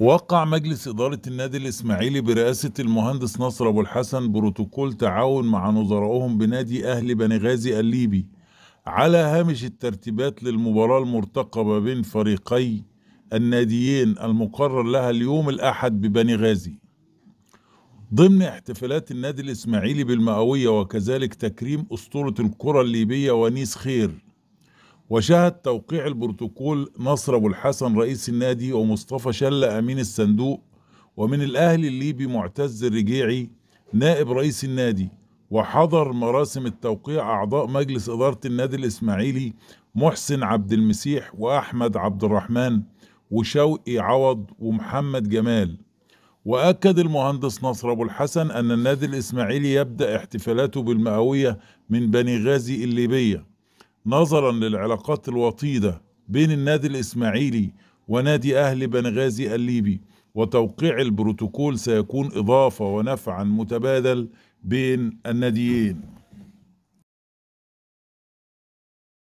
وقع مجلس إدارة النادي الإسماعيلي برئاسة المهندس نصر أبو الحسن بروتوكول تعاون مع نظرائهم بنادي أهل بنغازي الليبي على هامش الترتيبات للمباراة المرتقبة بين فريقي الناديين المقرر لها اليوم الأحد ببنغازي ضمن احتفالات النادي الإسماعيلي بالمئوية وكذلك تكريم أسطورة الكرة الليبية ونيس خير وشهد توقيع البروتوكول نصر ابو الحسن رئيس النادي ومصطفى شلة امين الصندوق ومن الاهلي الليبي معتز الرجيعي نائب رئيس النادي وحضر مراسم التوقيع اعضاء مجلس اداره النادي الاسماعيلي محسن عبد المسيح واحمد عبد الرحمن وشوقي عوض ومحمد جمال واكد المهندس نصر ابو الحسن ان النادي الاسماعيلي يبدا احتفالاته بالمئويه من بني غازي الليبيه نظرا للعلاقات الوطيدة بين النادي الإسماعيلي ونادي أهل بنغازي الليبي وتوقيع البروتوكول سيكون إضافة ونفعا متبادل بين الناديين